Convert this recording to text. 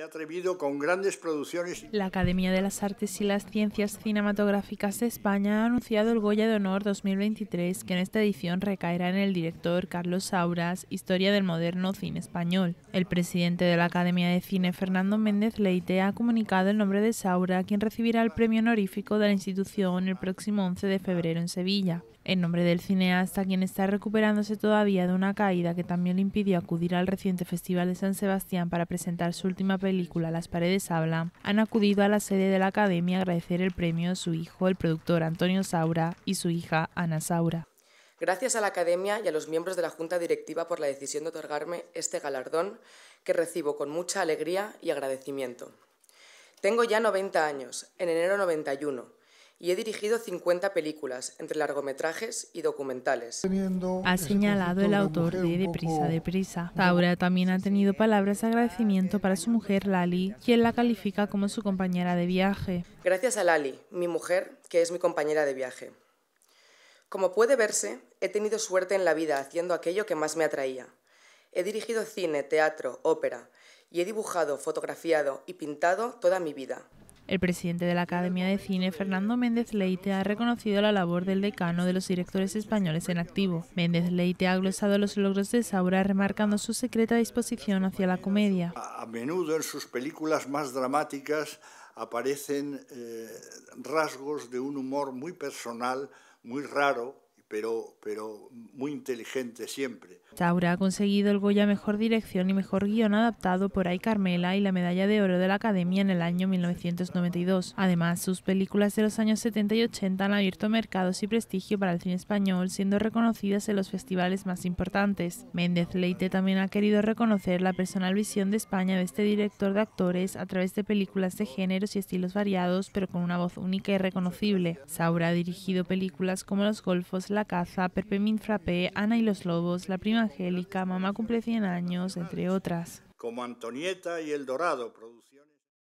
ha atrevido con grandes producciones. La Academia de las Artes y las Ciencias Cinematográficas de España ha anunciado el Goya de Honor 2023, que en esta edición recaerá en el director Carlos Sauras, Historia del moderno cine español. El presidente de la Academia de Cine, Fernando Méndez Leite, ha comunicado el nombre de Saura, quien recibirá el premio honorífico de la institución el próximo 11 de febrero en Sevilla en nombre del cineasta, quien está recuperándose todavía de una caída que también le impidió acudir al reciente Festival de San Sebastián para presentar su última película, Las paredes hablan, han acudido a la sede de la Academia a agradecer el premio a su hijo, el productor Antonio Saura, y su hija, Ana Saura. Gracias a la Academia y a los miembros de la Junta Directiva por la decisión de otorgarme este galardón que recibo con mucha alegría y agradecimiento. Tengo ya 90 años, en enero 91 y he dirigido 50 películas, entre largometrajes y documentales. Ha señalado el autor de Deprisa, Deprisa. Taura también ha tenido palabras de agradecimiento para su mujer Lali, quien la califica como su compañera de viaje. Gracias a Lali, mi mujer, que es mi compañera de viaje. Como puede verse, he tenido suerte en la vida haciendo aquello que más me atraía. He dirigido cine, teatro, ópera y he dibujado, fotografiado y pintado toda mi vida. El presidente de la Academia de Cine, Fernando Méndez Leite, ha reconocido la labor del decano de los directores españoles en activo. Méndez Leite ha glosado los logros de Saura remarcando su secreta disposición hacia la comedia. A menudo en sus películas más dramáticas aparecen eh, rasgos de un humor muy personal, muy raro, pero, muy inteligente siempre. Saura ha conseguido el Goya Mejor Dirección y Mejor Guión adaptado por Ay Carmela y la Medalla de Oro de la Academia en el año 1992. Además, sus películas de los años 70 y 80 han abierto mercados y prestigio para el cine español, siendo reconocidas en los festivales más importantes. Méndez Leite también ha querido reconocer la personal visión de España de este director de actores a través de películas de géneros y estilos variados, pero con una voz única y reconocible. Saura ha dirigido películas como Los Golfos, La la Casa, Perpemín Frappé, Ana y los Lobos, La Prima Angélica, Mamá cumple 100 años, entre otras. Como Antonieta y El Dorado producían.